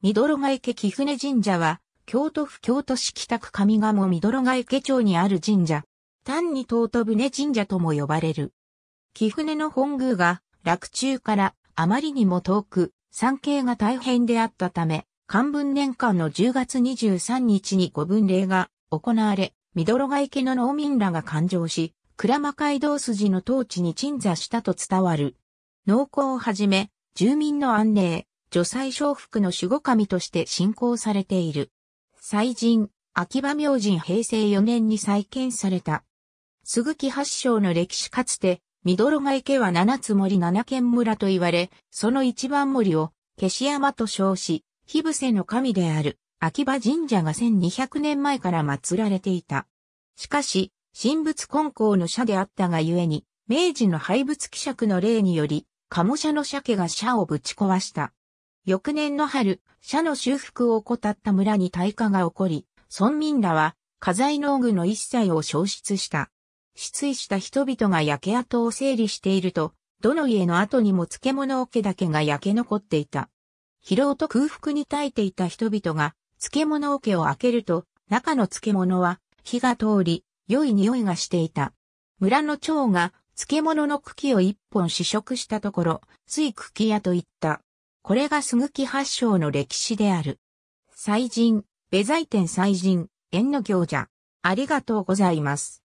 みどろ池貴船神社は、京都府京都市北区上賀茂みどろ池町にある神社。単に尊船神社とも呼ばれる。貴船の本宮が、落中からあまりにも遠く、山系が大変であったため、漢文年間の10月23日に御分礼が行われ、みどろ池の農民らが勘定し、倉間街道筋の統治に鎮座したと伝わる。農耕をはじめ、住民の安寧、女祭小福の守護神として信仰されている。祭神、秋葉明神平成4年に再建された。鈴木発祥の歴史かつて、見ドロ池は七つ森七軒村と言われ、その一番森を、消し山と称し、火伏せの神である、秋葉神社が1200年前から祀られていた。しかし、神仏根校の社であったがゆえに、明治の廃仏希釈の例により、鴨社の鮭が社をぶち壊した。翌年の春、社の修復を怠った村に大火が起こり、村民らは家財農具の一切を消失した。失意した人々が焼け跡を整理していると、どの家の後にも漬物桶だけが焼け残っていた。疲労と空腹に耐えていた人々が、漬物桶を開けると、中の漬物は火が通り、良い匂いがしていた。村の長が漬物の茎を一本試食したところ、つい茎屋と言った。これがすぐき発祥の歴史である。祭神、ベザ天祭神、縁の行者。ありがとうございます。